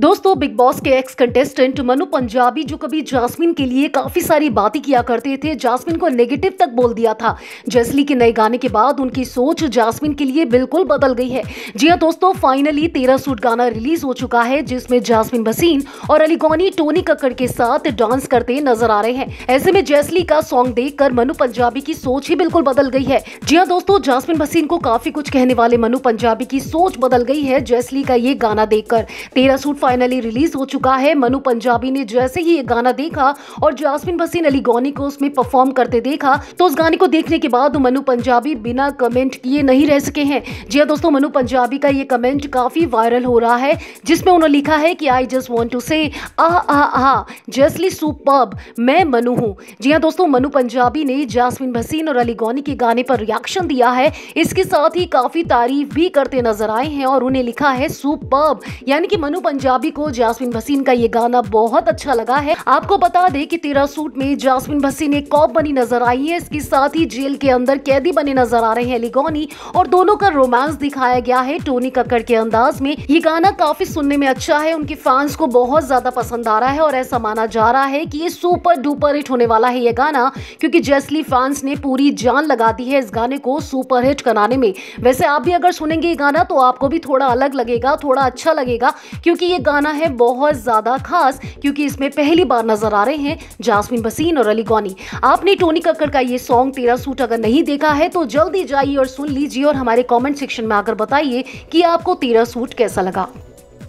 दोस्तों Bigg Boss के ex contestant Manu Punjabi जो कभी जासमिन के लिए काफ़ी सारी बातें किया करते थे जासमिन को नेगेटिव तक बोल दिया था जैसली के नए गाने के बाद उनकी सोच जासमिन के लिए बिल्कुल बदल गई है जी हाँ दोस्तों फाइनली तेरह सूट गाना रिलीज हो चुका है जिसमें जासमिन भसीन और अलीगौनी टोनी कक्कड़ के साथ डांस करते नजर आ रहे हैं ऐसे में जैसली का सॉन्ग देख मनु पंजाबी की सोच ही बिल्कुल बदल गई है जी हाँ दोस्तों जासमिन भसीन को काफ़ी कुछ कहने वाले मनु पंजाबी की सोच बदल गई है जैसली का ये गाना देखकर तेरह सूट फाइनली रिलीज हो चुका है मनु पंजाबी ने जैसे ही ये गाना देखा और जासमिन बसीन अली गौनी को उसमें परफॉर्म करते देखा तो उस गाने को देखने के बाद मनु पंजाबी बिना कमेंट किए नहीं रह सके हैं जी हाँ दोस्तों मनु पंजाबी का ये कमेंट काफी वायरल हो रहा है जिसमें उन्होंने लिखा है कि आई जस्ट वॉन्ट टू से आ आ आ जस्टली सुपर्ब मैं मनु हूँ जी हाँ दोस्तों मनु पंजाबी ने जासमिन भसीन और अली गौनी के गाने पर रिएक्शन दिया है इसके साथ ही काफी तारीफ भी करते नजर आए हैं और उन्हें लिखा है सुपर्ब यानी कि मनु पंजाबी पंजाबी को जासमिन भसीन का ये गाना बहुत अच्छा लगा है आपको बता दें कि तेरा सूट में जासमिन भसीन एक कॉप बनी नजर आई है इसके साथ ही जेल के अंदर कैदी बने नजर आ रहे हैं लिगोनी और दोनों का रोमांस दिखाया गया है टोनी कक्कड़ के अंदाज में ये गाना काफी सुनने में अच्छा है उनके फैंस को बहुत ज्यादा पसंद आ रहा है और ऐसा माना जा रहा है कि ये सुपर डुपर हिट होने वाला है ये गाना क्योंकि जेसली फैंस ने पूरी जान लगा दी है इस गाने को सुपर हिट कराने में वैसे आप भी अगर सुनेंगे ये गाना तो आपको भी थोड़ा अलग लगेगा थोड़ा अच्छा लगेगा क्योंकि ये गाना है बहुत ज़्यादा खास क्योंकि इसमें पहली बार नजर आ रहे हैं जासमिन बसीन और अली गौनी आपने टोनी कक्कर का ये सॉन्ग तेरा सूट अगर नहीं देखा है तो जल्दी जाइए और सुन लीजिए और हमारे कॉमेंट सेक्शन में आकर बताइए कि आपको तेरा सूट कैसा लगा